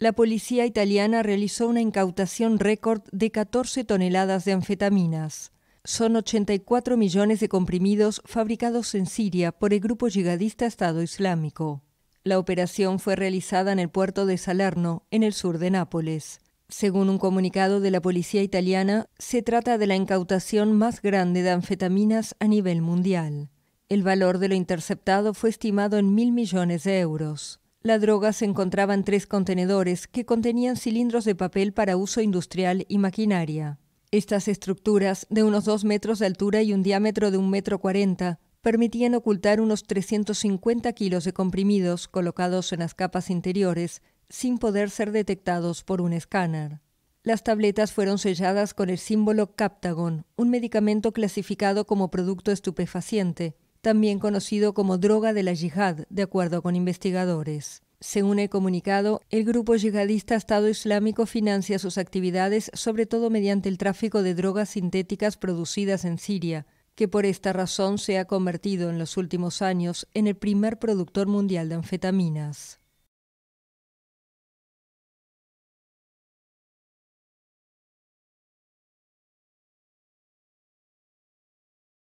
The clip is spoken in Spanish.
la policía italiana realizó una incautación récord de 14 toneladas de anfetaminas. Son 84 millones de comprimidos fabricados en Siria por el grupo yihadista Estado Islámico. La operación fue realizada en el puerto de Salerno, en el sur de Nápoles. Según un comunicado de la policía italiana, se trata de la incautación más grande de anfetaminas a nivel mundial. El valor de lo interceptado fue estimado en mil millones de euros. La droga se encontraba en tres contenedores que contenían cilindros de papel para uso industrial y maquinaria. Estas estructuras, de unos 2 metros de altura y un diámetro de un metro, 40, permitían ocultar unos 350 kilos de comprimidos colocados en las capas interiores sin poder ser detectados por un escáner. Las tabletas fueron selladas con el símbolo Captagon, un medicamento clasificado como producto estupefaciente, también conocido como droga de la yihad, de acuerdo con investigadores. Según el comunicado, el grupo yihadista Estado Islámico financia sus actividades sobre todo mediante el tráfico de drogas sintéticas producidas en Siria, que por esta razón se ha convertido en los últimos años en el primer productor mundial de anfetaminas.